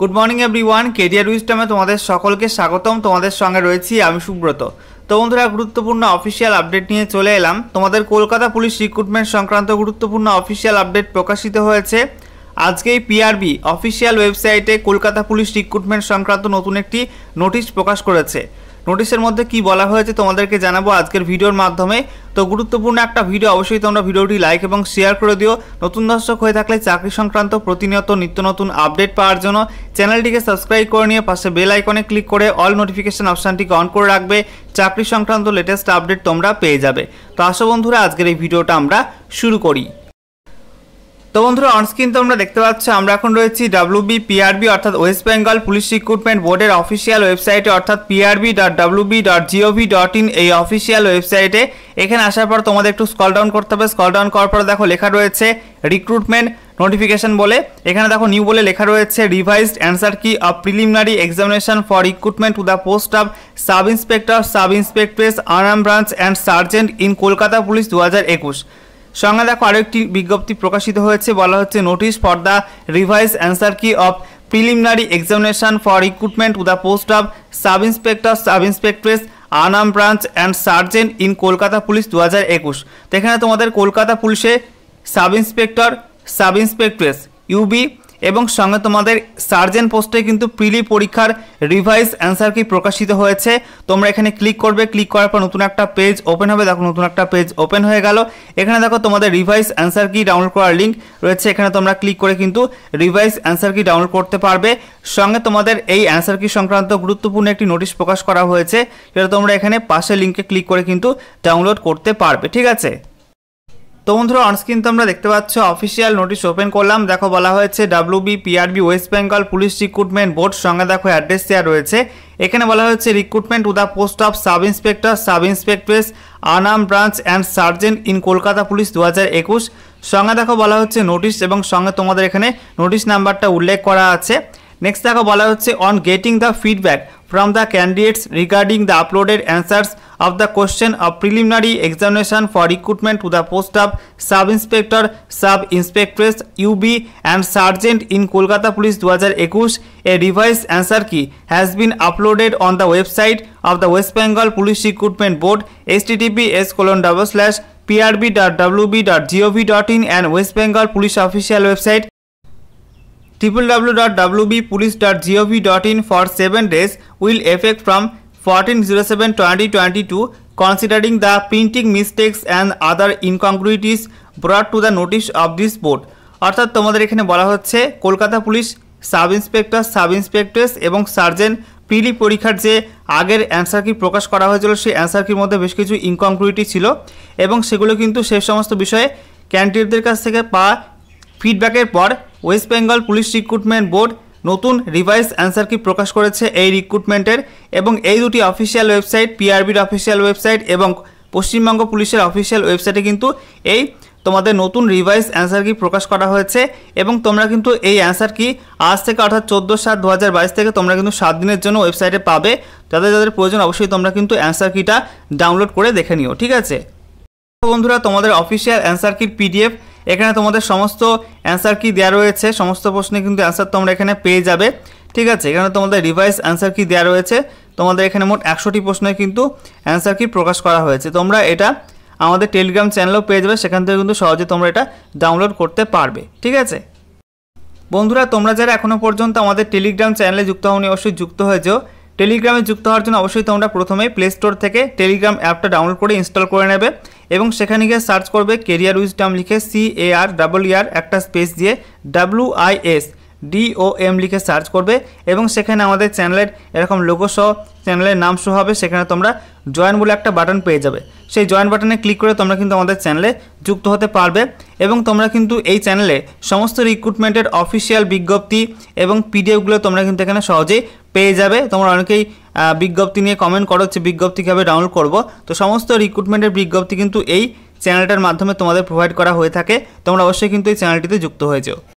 good morning everyone career উইস্টামে তোমাদের সকলকে স্বাগতম তোমাদের সঙ্গে রয়েছি আমি সুব্রত তো বন্ধুরা গুরুত্বপূর্ণ অফিসিয়াল আপডেট নিয়ে চলে এলাম তোমাদের কলকাতা পুলিশ রিক্রুটমেন্ট সংক্রান্ত গুরুত্বপূর্ণ অফিসিয়াল আপডেট প্রকাশিত হয়েছে আজকে পিআরবি অফিসিয়াল ওয়েবসাইটে কলকাতা পুলিশ রিক্রুটমেন্ট সংক্রান্ত নতুন একটি নোটিশ প্রকাশ করেছে নোটিশের মধ্যে কি বলা হয়েছে তোমাদেরকে জানাবো আজকের ভিডিওর মাধ্যমে তো গুরুত্বপূর্ণ একটা ভিডিও অবশ্যই তোমরা ভিডিওটি লাইক এবং শেয়ার করে দিও নতুন দর্শক হয়ে থাকলে চাকরি সংক্রান্ত প্রতিনিয়ত নিত্য নতুন আপডেট পাওয়ার জন্য চ্যানেলটিকে সাবস্ক্রাইব করে নিয়ে পাশে বেল আইকনে ক্লিক করে অল নোটিফিকেশান অপশানটিকে অন করে রাখবে চাকরি সংক্রান্ত লেটেস্ট আপডেট তোমরা পেয়ে যাবে তো আসো বন্ধুরা আজকের এই ভিডিওটা আমরা শুরু করি তো বন্ধুরা অনস্ক্রিন আমরা দেখতে পাচ্ছি আমরা এখন রয়েছি বি পিআরবি অর্থাৎ ওয়েস্ট বেঙ্গল পুলিশ রিক্রুটমেন্ট বোর্ডের অফিসিয়াল ওয়েবসাইটে অর্থাৎ PRB dot B dot GOV dot in এই অফিসিয়াল ওয়েবসাইটে এখানে আসার পর তোমাদের একটু স্কল ডাউন করতে হবে স্কল ডাউন করার পর দেখো লেখা রয়েছে রিক্রুটমেন্ট নোটিফিকেশন বলে এখানে দেখো নিউ বলে লেখা রয়েছে revised answer key of preliminary examination for recruitment to the post of sub inspector sub inspectress arm branch and sergeant in Kolkata police দু হাজার একুশ সঙ্গে দেখো আরেকটি বিজ্ঞপ্তি প্রকাশিত হয়েছে বলা হচ্ছে notice for the revise answer key of preliminary examination for recruitment to the post of sub inspector sub inspectress আনাম branch and sergeant in Kolkata police দু হাজার একুশ তো এখানে তোমাদের কলকাতা পুলিশে sub inspector sub inspectress UB এবং সঙ্গে তোমাদের সার্জেন পোস্টে কিন্তু প্রিলি পরীক্ষার রিভাইজ অ্যান্সার কি প্রকাশিত হয়েছে তোমরা এখানে ক্লিক করবে ক্লিক করার পর নতুন একটা পেজ ওপেন হবে দেখো নতুন একটা পেজ ওপেন হয়ে গেল এখানে দেখো তোমাদের রিভাইজ অ্যান্সার কি ডাউনলোড করার লিঙ্ক রয়েছে এখানে তোমরা ক্লিক করে কিন্তু রিভাইজ অ্যান্সার কি ডাউনলোড করতে পারবে সঙ্গে তোমাদের এই অ্যান্সার কি সংক্রান্ত গুরুত্বপূর্ণ একটি নোটিশ প্রকাশ করা হয়েছে সেটা তোমরা এখানে পাশে লিঙ্কে ক্লিক করে কিন্তু ডাউনলোড করতে পারবে ঠিক আছে তো বন্ধুরা অনস্ক্রিন তোমরা দেখতে পাচ্ছ অফিসিয়াল নোটিশ ওপেন করলাম দেখো বলা হয়েছে W B PRB West Bengal police recruitment board সঙ্গে দেখো অ্যাড্রেস দেওয়া রয়েছে এখানে বলা হয়েছে recruitment to the post of sub inspector sub inspectress আনাম branch and sergeant in Kolkata police দু হাজার একুশ সঙ্গে দেখো বলা হচ্ছে নোটিশ এবং সঙ্গে তোমাদের এখানে নোটিশ নাম্বারটা উল্লেখ করা আছে নেক্সট দেখো বলা হচ্ছে on getting the feedback from the candidates regarding the uploaded answers of the question of preliminary examination for recruitment to the post of sub inspector sub inspectress UB and sergeant in Kolkata police দু হাজার একুশ a revise answer key has been uploaded on the website of the West Bengal police recruitment board HTTPS colon double slash PRB dot B dot GOV dot in and West Bengal police official website triple W dot WB police dot GOV dot in for seven days will effect from twenty two oh considering the printing mistakes and other incongruities brought to the notice of this board অর্থাৎ তোমাদের এখানে বলা হচ্ছে Kolkata police sub inspector sub inspectress এবং sergeant প্রিলি পরীক্ষার যে আগের answer key প্রকাশ করা হয়েছিল সেই অ্যান্সার কির মধ্যে বেশ কিছু ইনকংক্রুইটি ছিল এবং সেগুলো কিন্তু সে সমস্ত বিষয়ে ক্যান্ডিডেটদের কাছ থেকে পাওয়া ফিডব্যাকের পর West Bengal police recruitment board নতুন রিভাইস অ্যান্সার কি প্রকাশ করেছে এই রিক্রুটমেন্টের এবং এই দুটি অফিসিয়াল ওয়েবসাইট পিআরবির অফিসিয়াল ওয়েবসাইট এবং পশ্চিমবঙ্গ পুলিশের অফিসিয়াল ওয়েবসাইটে কিন্তু এই তোমাদের নতুন রিভাইস অ্যান্সার কি প্রকাশ করা হয়েছে এবং তোমরা কিন্তু এই অ্যান্সার কি আজ থেকে অর্থাৎ চোদ্দো সাত দু থেকে তোমরা কিন্তু সাত দিনের জন্য ওয়েবসাইটে পাবে যাদের যাদের প্রয়োজন অবশ্যই তোমরা কিন্তু অ্যান্সার কিটা ডাউনলোড করে দেখে নিও ঠিক আছে বন্ধুরা তোমাদের অফিসিয়াল অ্যান্সার কিট পিডিএফ এখানে তোমাদের সমস্ত অ্যান্সার কি দেওয়া রয়েছে সমস্ত প্রশ্নে কিন্তু অ্যান্সার তোমরা এখানে পেয়ে যাবে ঠিক আছে এখানে তোমাদের রিভাইস অ্যান্সার কি দেওয়া রয়েছে তোমাদের এখানে মোট একশোটি প্রশ্নে কিন্তু অ্যান্সার কি প্রকাশ করা হয়েছে তোমরা এটা আমাদের টেলিগ্রাম চ্যানেলও পেয়ে যাবে সেখান থেকে কিন্তু সহজে তোমরা এটা ডাউনলোড করতে পারবে ঠিক আছে বন্ধুরা তোমরা যারা এখনও পর্যন্ত আমাদের টেলিগ্রাম চ্যানেলে যুক্ত হওনি অবশ্যই যুক্ত হয়েছ টেলিগ্রামে যুক্ত হওয়ার জন্য অবশ্যই তোমরা প্রথমে প্লে স্টোর থেকে টেলিগ্রাম অ্যাপটা ডাউনলোড করে ইনস্টল করে নেবে এবং সেখানে গিয়ে সার্চ করবে কেরিয়ার উইজডাম লিখে C A R double E R একটা স্পেস দিয়ে ডাব্লু আই এস ডিওএম লিখে সার্চ করবে এবং সেখানে আমাদের চ্যানেলের এরকম লোগো সহ চ্যানেলের নাম শো হবে সেখানে তোমরা জয়েন বলে একটা বাটন পেয়ে যাবে সেই জয়েন বাটনে ক্লিক করে তোমরা কিন্তু আমাদের চ্যানেলে যুক্ত হতে পারবে এবং তোমরা কিন্তু এই চ্যানেলে সমস্ত রিক্রুটমেন্টের অফিসিয়াল বিজ্ঞপ্তি এবং পিডিএফগুলো তোমরা কিন্তু এখানে সহজেই পেয়ে যাবে তোমরা অনেকেই বিজ্ঞপ্তি নিয়ে কমেন্ট করো হচ্ছে বিজ্ঞপ্তি কীভাবে ডাউনলোড করব তো সমস্ত রিক্রুটমেন্টের বিজ্ঞপ্তি কিন্তু এই চ্যানেলটার মাধ্যমে তোমাদের প্রোভাইড করা হয়ে থাকে তোমরা অবশ্যই কিন্তু এই চ্যানেলটিতে যুক্ত হয়ে